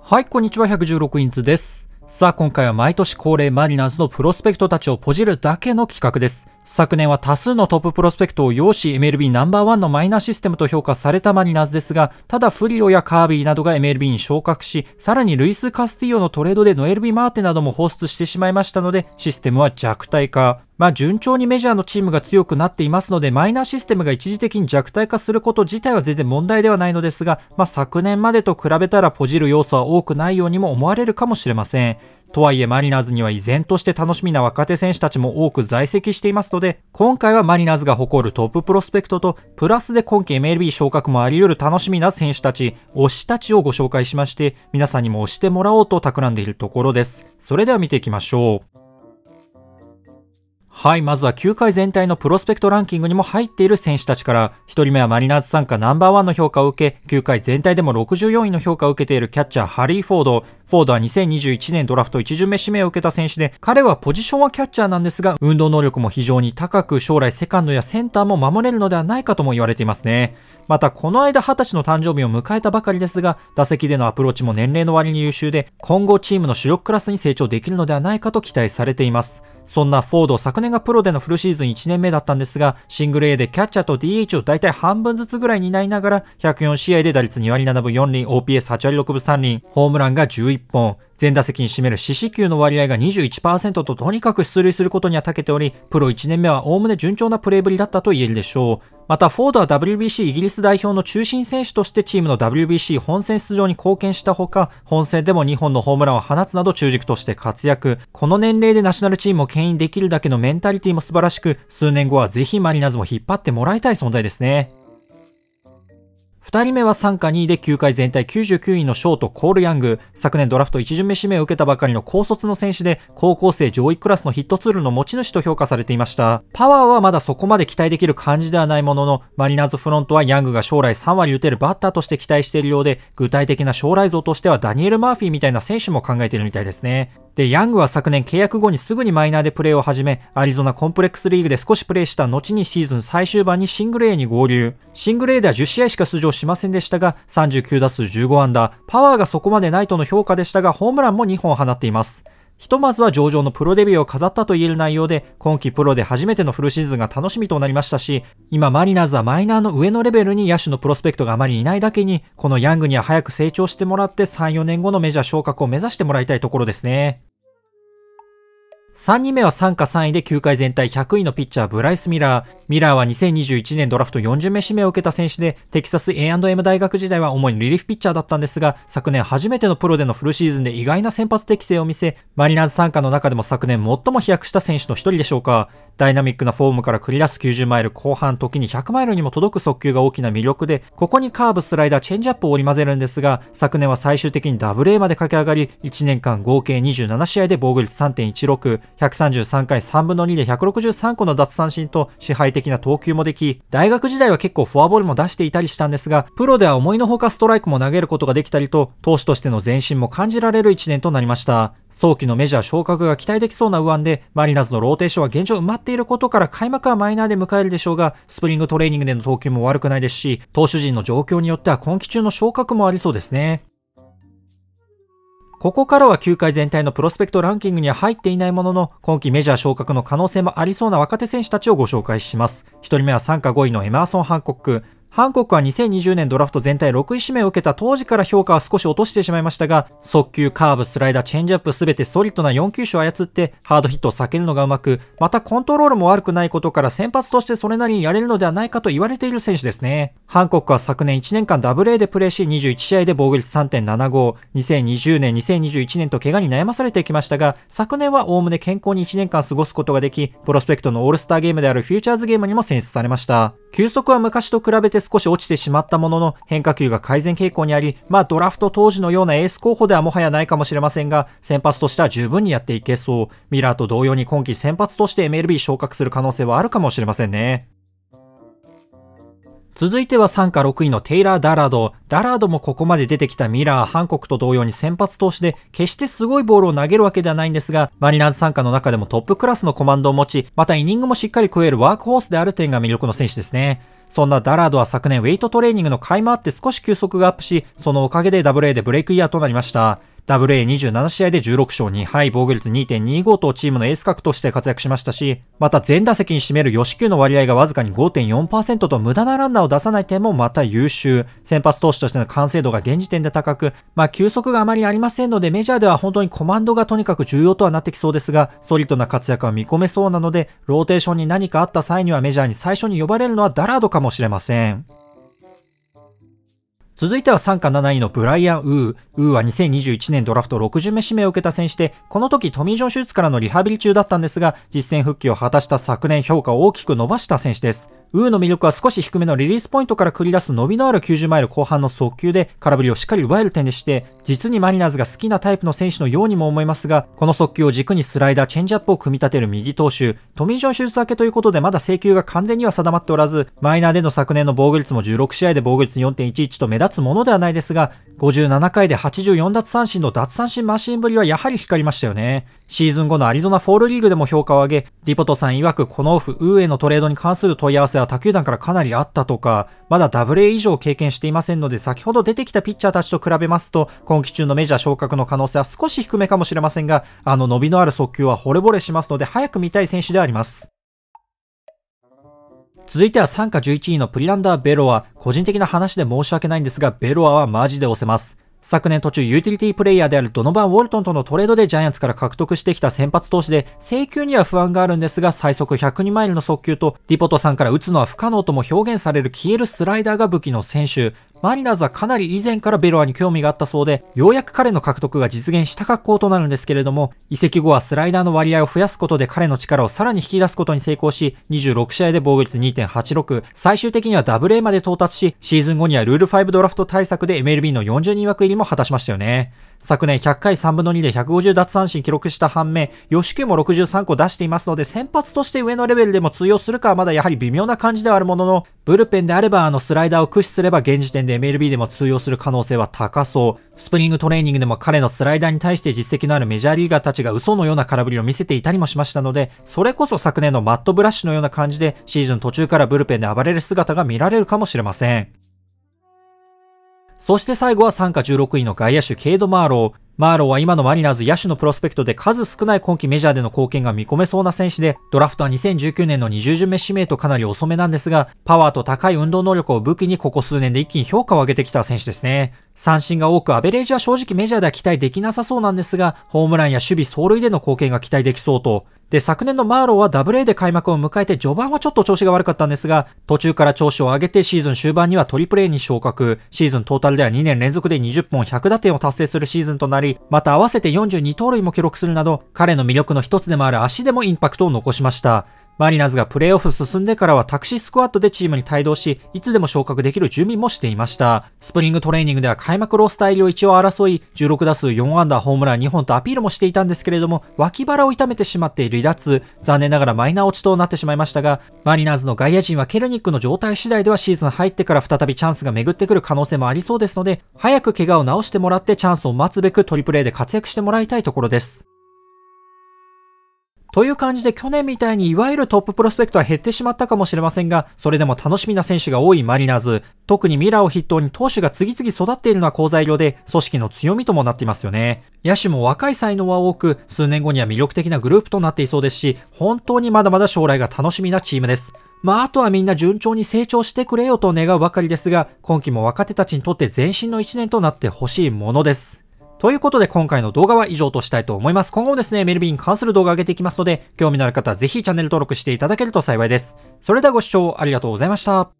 はい、こんにちは、116インズです。さあ、今回は毎年恒例マリナーズのプロスペクトたちをポジるだけの企画です。昨年は多数のトッププロスペクトを要し MLB ナンバーワンのマイナーシステムと評価されたマリナーズですが、ただフリオやカービィなどが MLB に昇格し、さらにルイス・カスティオのトレードでノエル・ビ・マーテなども放出してしまいましたので、システムは弱体化。まあ、順調にメジャーのチームが強くなっていますので、マイナーシステムが一時的に弱体化すること自体は全然問題ではないのですが、まあ、昨年までと比べたらポジる要素は多くないようにも思われるかもしれません。とはいえマリナーズには依然として楽しみな若手選手たちも多く在籍していますので、今回はマリナーズが誇るトッププロスペクトと、プラスで今季 MLB 昇格もあり得る楽しみな選手たち、推したちをご紹介しまして、皆さんにも推してもらおうと企んでいるところです。それでは見ていきましょう。はい、まずは球界全体のプロスペクトランキングにも入っている選手たちから、1人目はマリナーズ参加ナンバーワンの評価を受け、球界全体でも64位の評価を受けているキャッチャー、ハリー・フォード。フォードは2021年ドラフト1巡目指名を受けた選手で、彼はポジションはキャッチャーなんですが、運動能力も非常に高く、将来セカンドやセンターも守れるのではないかとも言われていますね。また、この間20歳の誕生日を迎えたばかりですが、打席でのアプローチも年齢の割に優秀で、今後チームの主力クラスに成長できるのではないかと期待されています。そんなフォード、昨年がプロでのフルシーズン1年目だったんですが、シングル A でキャッチャーと DH を大体半分ずつぐらい担いながら、104試合で打率2割7分4厘、OPS8 割6分3厘、ホームランが11本、全打席に占める四死球の割合が21%ととにかく出塁することには長けており、プロ1年目はおおむね順調なプレーぶりだったと言えるでしょう。また、フォードは WBC イギリス代表の中心選手としてチームの WBC 本戦出場に貢献したほか、本戦でも2本のホームランを放つなど中軸として活躍。この年齢でナショナルチームを牽引できるだけのメンタリティも素晴らしく、数年後はぜひマリナーズも引っ張ってもらいたい存在ですね。2人目は参加2位で球界全体99位のショートコール・ヤング。昨年ドラフト1巡目指名を受けたばかりの高卒の選手で、高校生上位クラスのヒットツールの持ち主と評価されていました。パワーはまだそこまで期待できる感じではないものの、マリナーズフロントはヤングが将来3割打てるバッターとして期待しているようで、具体的な将来像としてはダニエル・マーフィーみたいな選手も考えているみたいですね。で、ヤングは昨年契約後にすぐにマイナーでプレーを始め、アリゾナコンプレックスリーグで少しプレーした後にシーズン最終盤にシングレ A に合流。シングレ A では10試合しか出場しませんでしたが、39打数15安打、パワーがそこまでないとの評価でしたが、ホームランも2本放っています。ひとまずは上場のプロデビューを飾ったと言える内容で、今季プロで初めてのフルシーズンが楽しみとなりましたし、今マリナーズはマイナーの上のレベルに野手のプロスペクトがあまりいないだけに、このヤングには早く成長してもらって3、4年後のメジャー昇格を目指してもらいたいところですね。3人目は参加3位で球界全体100位のピッチャーブライス・ミラー。ミラーは2021年ドラフト40名指名を受けた選手で、テキサス A&M 大学時代は主にリリーフピッチャーだったんですが、昨年初めてのプロでのフルシーズンで意外な先発適性を見せ、マリナーズ参加の中でも昨年最も飛躍した選手の一人でしょうか。ダイナミックなフォームから繰り出す90マイル後半、時に100マイルにも届く速球が大きな魅力で、ここにカーブ、スライダー、チェンジアップを織り交ぜるんですが、昨年は最終的にダブル a まで駆け上がり、1年間合計27試合で防御率3.16、133回3分の2で163個の奪三振と支配的な投球もでき、大学時代は結構フォアボールも出していたりしたんですが、プロでは思いのほかストライクも投げることができたりと、投手としての前進も感じられる1年となりました。早期のメジャー昇格が期待できそうな右腕で、マリナーズのローテーションは現状埋まっていることから開幕はマイナーで迎えるでしょうが、スプリングトレーニングでの投球も悪くないですし、投手陣の状況によっては今季中の昇格もありそうですね。ここからは球界全体のプロスペクトランキングには入っていないものの、今季メジャー昇格の可能性もありそうな若手選手たちをご紹介します。1人目は参加5位のエマーソン・ハンコック。ハンコックは2020年ドラフト全体6位指名を受けた当時から評価は少し落としてしまいましたが、速球、カーブ、スライダー、チェンジアップすべてソリッドな4球種を操ってハードヒットを避けるのがうまく、またコントロールも悪くないことから先発としてそれなりにやれるのではないかと言われている選手ですね。ハンコックは昨年1年間ダブル A でプレーし21試合で防御率3.75、2020年、2021年と怪我に悩まされてきましたが、昨年はおおむね健康に1年間過ごすことができ、プロスペクトのオールスターゲームであるフューチャーズゲームにも選出されました。球速は昔と比べて少し落ちてしまったものの、変化球が改善傾向にあり、まあドラフト当時のようなエース候補ではもはやないかもしれませんが、先発としては十分にやっていけそう。ミラーと同様に今季先発として MLB 昇格する可能性はあるかもしれませんね。続いては3下6位のテイラー・ダラード。ダラードもここまで出てきたミラー、ハンコクと同様に先発投手で、決してすごいボールを投げるわけではないんですが、マリナーズ参加の中でもトップクラスのコマンドを持ち、またイニングもしっかり食えるワークホースである点が魅力の選手ですね。そんなダラードは昨年ウェイトトレーニングの甲斐もあって少し球速がアップし、そのおかげで w a でブレイクイヤーとなりました。WA27 試合で16勝2敗、防御率2.25とチームのエース格として活躍しましたし、また全打席に占める吉球の割合がわずかに5.4%と無駄なランナーを出さない点もまた優秀。先発投手としての完成度が現時点で高く、まあ球速があまりありませんのでメジャーでは本当にコマンドがとにかく重要とはなってきそうですが、ソリッドな活躍は見込めそうなので、ローテーションに何かあった際にはメジャーに最初に呼ばれるのはダラードかもしれません。続いては参加7位のブライアン・ウー。ウーは2021年ドラフト60名指名を受けた選手で、この時トミー・ジョン手術からのリハビリ中だったんですが、実戦復帰を果たした昨年評価を大きく伸ばした選手です。ウーの魅力は少し低めのリリースポイントから繰り出す伸びのある90マイル後半の速球で空振りをしっかり奪える点でして、実にマリナーズが好きなタイプの選手のようにも思いますが、この速球を軸にスライダー、チェンジアップを組み立てる右投手、トミー・ジョン手術明けということでまだ制球が完全には定まっておらず、マイナーでの昨年の防御率も16試合で防御率4.11と目立つものではないですが、57回で84奪三振の奪三振マシンぶりはやはり光りましたよね。シーズン後のアリゾナフォールリーグでも評価を上げ、リポトさん曰くこのオフ、ウーへのトレードに関する問い合わせはは他球団からかなりあったとか、まだダブル a 以上経験していませんので、先ほど出てきたピッチャーたちと比べますと、今季中のメジャー昇格の可能性は少し低めかもしれませんが、あの伸びのある速球は惚れ惚れしますので、早く見たい選手であります。続いては参加11位のプリランダー・ベロア。個人的な話で申し訳ないんですが、ベロアはマジで押せます。昨年途中ユーティリティプレイヤーであるドノバン・ウォルトンとのトレードでジャイアンツから獲得してきた先発投手で、制球には不安があるんですが、最速102マイルの速球と、ディポトさんから打つのは不可能とも表現される消えるスライダーが武器の選手。マリナーズはかなり以前からベロアに興味があったそうで、ようやく彼の獲得が実現した格好となるんですけれども、移籍後はスライダーの割合を増やすことで彼の力をさらに引き出すことに成功し、26試合で防御率2.86、最終的には w a まで到達し、シーズン後にはルール5ドラフト対策で MLB の40人枠入りも果たしましたよね。昨年100回3分の2で150奪三振記録した反面、吉球も63個出していますので、先発として上のレベルでも通用するかはまだやはり微妙な感じではあるものの、ブルペンであればあのスライダーを駆使すれば現時点で MLB でも通用する可能性は高そう。スプリングトレーニングでも彼のスライダーに対して実績のあるメジャーリーガーたちが嘘のような空振りを見せていたりもしましたので、それこそ昨年のマットブラッシュのような感じでシーズン途中からブルペンで暴れる姿が見られるかもしれません。そして最後は参加16位の外野手ケイド・マーロー。マーローは今のマリナーズ野手のプロスペクトで数少ない今季メジャーでの貢献が見込めそうな選手で、ドラフトは2019年の20巡目指名とかなり遅めなんですが、パワーと高い運動能力を武器にここ数年で一気に評価を上げてきた選手ですね。三振が多く、アベレージは正直メジャーでは期待できなさそうなんですが、ホームランや守備、走塁での貢献が期待できそうと。で、昨年のマーローは WA で開幕を迎えて序盤はちょっと調子が悪かったんですが、途中から調子を上げてシーズン終盤にはトリプレーに昇格、シーズントータルでは2年連続で20本100打点を達成するシーズンとなり、また合わせて42盗塁も記録するなど、彼の魅力の一つでもある足でもインパクトを残しました。マリナーズがプレーオフ進んでからはタクシースクワットでチームに帯同し、いつでも昇格できる準備もしていました。スプリングトレーニングでは開幕ロースター入りを一応争い、16打数4アンダーホームラン2本とアピールもしていたんですけれども、脇腹を痛めてしまって離脱、残念ながらマイナー落ちとなってしまいましたが、マリナーズの外野陣はケルニックの状態次第ではシーズン入ってから再びチャンスが巡ってくる可能性もありそうですので、早く怪我を治してもらってチャンスを待つべくトリプレイで活躍してもらいたいところです。という感じで去年みたいにいわゆるトッププロスペクトは減ってしまったかもしれませんが、それでも楽しみな選手が多いマリナーズ。特にミラーを筆頭に投手が次々育っているのは好材料で、組織の強みともなっていますよね。野手も若い才能は多く、数年後には魅力的なグループとなっていそうですし、本当にまだまだ将来が楽しみなチームです。まあ、あとはみんな順調に成長してくれよと願うばかりですが、今季も若手たちにとって前身の一年となってほしいものです。ということで今回の動画は以上としたいと思います。今後もですね、メルビンに関する動画上げていきますので、興味のある方はぜひチャンネル登録していただけると幸いです。それではご視聴ありがとうございました。